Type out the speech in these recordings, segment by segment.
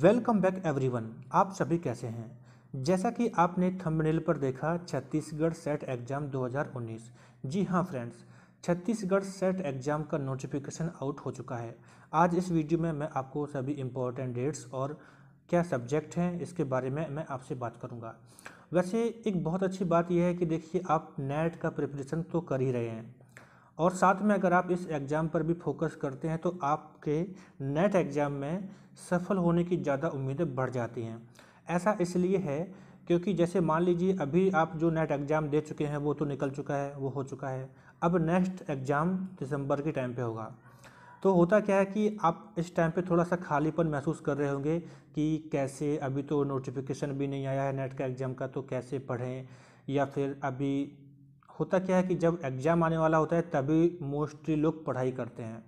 welcome back everyone आप सभी कैसे हैं जैसा कि आपने थंबनेल पर देखा छत्तीसगढ़ सेट एग्ज़ाम 2019 जी हाँ फ्रेंड्स छत्तीसगढ़ सेट एग्ज़ाम का नोटिफिकेशन आउट हो चुका है आज इस वीडियो में मैं आपको सभी इम्पोर्टेंट डेट्स और क्या सब्जेक्ट हैं इसके बारे में मैं आपसे बात करूँगा वैसे एक बहुत अच्छी बात यह है कि देखिए आप नेट का प्रिपरेशन तो कर ही रहे हैं और साथ में अगर आप इस एग्ज़ाम पर भी फोकस करते हैं तो आपके नेट एग्ज़ाम में सफल होने की ज़्यादा उम्मीदें बढ़ जाती हैं ऐसा इसलिए है क्योंकि जैसे मान लीजिए अभी आप जो नेट एग्ज़ाम दे चुके हैं वो तो निकल चुका है वो हो चुका है अब नेक्स्ट एग्ज़ाम दिसंबर के टाइम पे होगा तो होता क्या है कि आप इस टाइम पे थोड़ा सा खालीपन महसूस कर रहे होंगे कि कैसे अभी तो नोटिफिकेशन भी नहीं आया है नेट का एग्ज़ाम का तो कैसे पढ़ें या फिर अभी होता क्या है कि जब एग्ज़ाम आने वाला होता है तभी मोस्टली लोग पढ़ाई करते हैं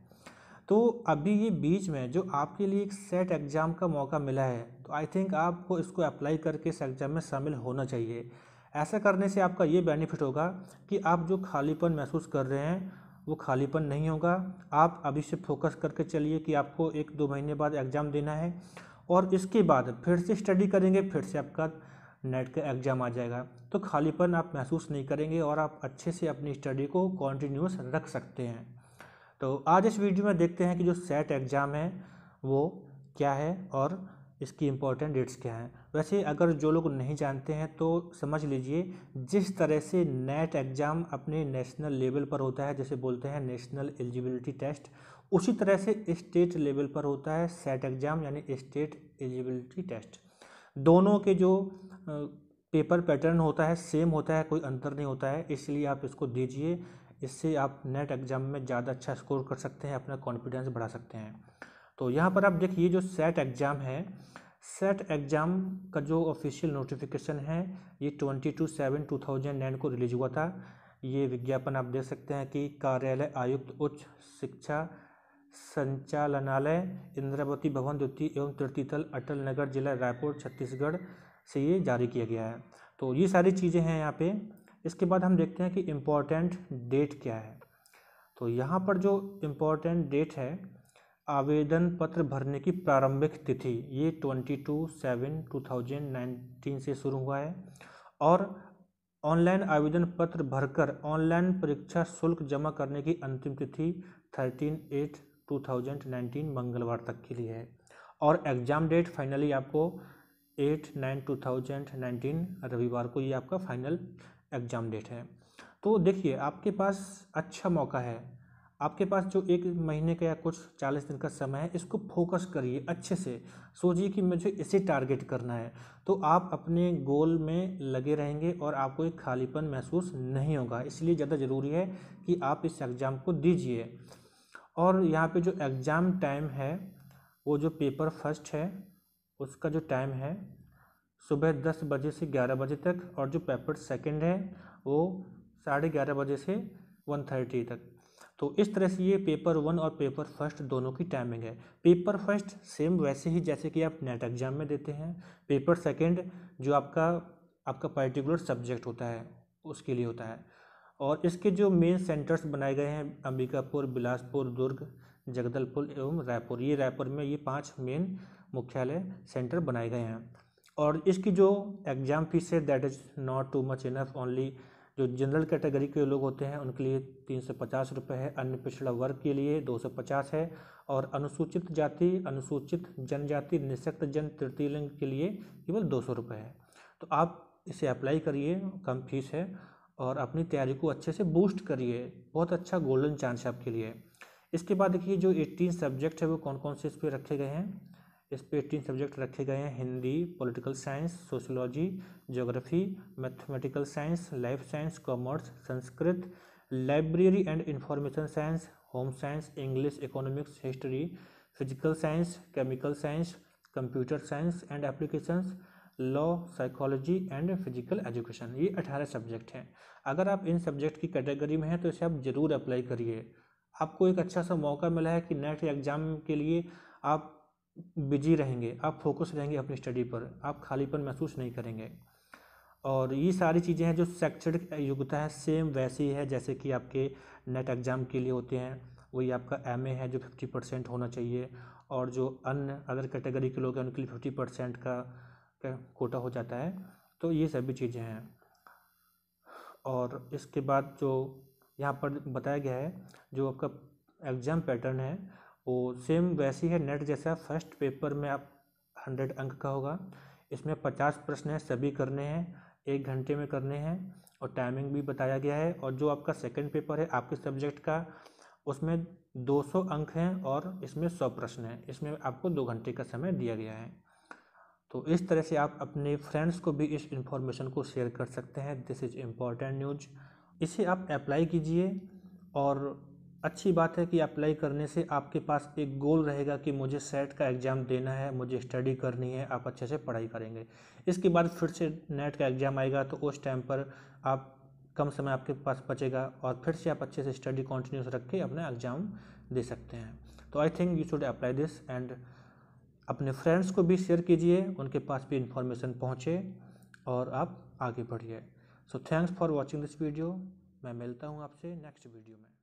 तो अभी ये बीच में जो आपके लिए एक सेट एग्ज़ाम का मौका मिला है तो आई थिंक आपको इसको अप्लाई करके इस एग्ज़ाम में शामिल होना चाहिए ऐसा करने से आपका ये बेनिफिट होगा कि आप जो खालीपन महसूस कर रहे हैं वो खालीपन नहीं होगा आप अभी से फोकस करके चलिए कि आपको एक दो महीने बाद एग्ज़ाम देना है और इसके बाद फिर से स्टडी करेंगे फिर से आपका नेट का एग्ज़ाम आ जाएगा तो खालीपन आप महसूस नहीं करेंगे और आप अच्छे से अपनी स्टडी को कॉन्टीन्यूस रख सकते हैं तो आज इस वीडियो में देखते हैं कि जो सेट एग्ज़ाम है वो क्या है और इसकी इम्पोर्टेंट डेट्स क्या हैं वैसे अगर जो लोग नहीं जानते हैं तो समझ लीजिए जिस तरह से नेट एग्ज़ाम अपने नेशनल लेवल पर होता है जैसे बोलते हैं नेशनल एलिजिबिलिटी टेस्ट उसी तरह से स्टेट लेवल पर होता है सेट एग्ज़ाम यानी स्टेट एलिजिबिलिटी टेस्ट दोनों के जो पेपर पैटर्न होता है सेम होता है कोई अंतर नहीं होता है इसलिए आप इसको दीजिए इससे आप नेट एग्ज़ाम में ज़्यादा अच्छा स्कोर कर सकते हैं अपना कॉन्फिडेंस बढ़ा सकते हैं तो यहाँ पर आप देखिए जो सेट एग्ज़ाम है सेट एग्ज़ाम का जो ऑफिशियल नोटिफिकेशन है ये twenty two seven two thousand nine को रिलीज हुआ था ये विज्ञापन आप देख सकते हैं कि कार्यालय आयुक्त उच्च शिक्षा संचालनालय इंद्रावती भवन द्वितीय एवं तृतीय तल अटल नगर जिला रायपुर छत्तीसगढ़ से ये जारी किया गया है तो ये सारी चीज़ें हैं यहाँ पे इसके बाद हम देखते हैं कि इम्पोर्टेंट डेट क्या है तो यहाँ पर जो इम्पोर्टेंट डेट है आवेदन पत्र भरने की प्रारंभिक तिथि ये twenty two seven two thousand nineteen से शुरू हुआ है और ऑनलाइन आवेदन पत्र भरकर ऑनलाइन परीक्षा शुल्क जमा करने की अंतिम तिथि थर्टीन एट 2019 मंगलवार तक के लिए है और एग्ज़ाम डेट फाइनली आपको eight nine two thousand nineteen रविवार को ये आपका फाइनल एग्ज़ाम डेट है तो देखिए आपके पास अच्छा मौका है आपके पास जो एक महीने का या कुछ चालीस दिन का समय है इसको फोकस करिए अच्छे से सोचिए कि मुझे इसे टारगेट करना है तो आप अपने गोल में लगे रहेंगे और आपको एक खालीपन महसूस नहीं होगा इसलिए ज़्यादा ज़रूरी है कि आप इस एग्ज़ाम को दीजिए और यहाँ पे जो एग्ज़ाम टाइम है वो जो पेपर फर्स्ट है उसका जो टाइम है सुबह दस बजे से ग्यारह बजे तक और जो पेपर सेकंड है वो साढ़े ग्यारह बजे से वन थर्टी तक तो इस तरह से ये पेपर वन और पेपर फर्स्ट दोनों की टाइमिंग है पेपर फर्स्ट सेम वैसे ही जैसे कि आप नेट एग्ज़ाम में देते हैं पेपर सेकंड जो आपका आपका पर्टिकुलर सब्जेक्ट होता है उसके लिए होता है और इसके जो मेन सेंटर्स बनाए गए हैं अंबिकापुर बिलासपुर दुर्ग जगदलपुर एवं रायपुर ये रायपुर में ये पांच मेन मुख्यालय सेंटर बनाए गए हैं और इसकी जो एग्ज़ाम फीस है that is not too much enough only जो जनरल कैटेगरी के लोग होते हैं उनके लिए तीन सौ पचास रुपये है अन्य पिछड़ा वर्ग के लिए दो सौ पचास है और अनुसूचित जाति अनुसूचित जनजाति निशक्त जन तृतीय लिंग के लिए केवल दो सौ रुपये है तो आप इसे अप्लाई करिए कम फीस है और अपनी तैयारी को अच्छे से बूस्ट करिए बहुत अच्छा गोल्डन चांस है आपके लिए इसके बाद देखिए जो एट्टीन सब्जेक्ट है वो कौन कौन से इस पर रखे गए हैं इस पर एट्टीन सब्जेक्ट रखे गए हैं Hindi political science sociology geography mathematical science life science commerce Sanskrit library and information science home science English economics history physical science chemical science computer science and applications law psychology and physical education ये अठारह subject हैं अगर आप इन subject की category में हैं तो इसे आप ज़रूर अप्लाई करिए आपको एक अच्छा सा मौका मिला है कि नेट एग्ज़ाम के लिए आप बिजी रहेंगे आप फोकस रहेंगे अपनी स्टडी पर आप खालीपन महसूस नहीं करेंगे और ये सारी चीज़ें हैं जो शैक्षणिक योग्यता है सेम वैसी है जैसे कि आपके नेट एग्ज़ाम के लिए होते हैं वही आपका एम है जो फिफ्टी परसेंट होना चाहिए और जो अन्य अदर कैटेगरी के लोग हैं उनके लिए फिफ्टी परसेंट का कोटा हो जाता है तो ये सभी चीज़ें हैं और इसके बाद जो यहाँ पर बताया गया है जो आपका एग्ज़ाम पैटर्न है वो सेम वैसी है नेट जैसा फर्स्ट पेपर में आप हंड्रेड अंक का होगा इसमें पचास प्रश्न हैं सभी करने हैं एक घंटे में करने हैं और टाइमिंग भी बताया गया है और जो आपका सेकंड पेपर है आपके सब्जेक्ट का उसमें 200 अंक हैं और इसमें 100 प्रश्न हैं इसमें आपको दो घंटे का समय दिया गया है तो इस तरह से आप अपने फ्रेंड्स को भी इस इन्फॉर्मेशन को शेयर कर सकते हैं दिस इज़ इम्पॉर्टेंट न्यूज इसे आप अप्लाई कीजिए और अच्छी बात है कि अप्लाई करने से आपके पास एक गोल रहेगा कि मुझे सेट का एग्ज़ाम देना है मुझे स्टडी करनी है आप अच्छे से पढ़ाई करेंगे इसके बाद फिर से नेट का एग्ज़ाम आएगा तो उस टाइम पर आप कम समय आपके पास बचेगा और फिर से आप अच्छे से स्टडी कॉन्टिन्यूस रख के अपना एग्ज़ाम दे सकते हैं तो I think you should apply this and अपने फ्रेंड्स को भी शेयर कीजिए उनके पास भी इन्फॉर्मेशन पहुँचे और आप आगे बढ़िए so thanks for watching this video मैं मिलता हूँ आपसे नेक्स्ट वीडियो में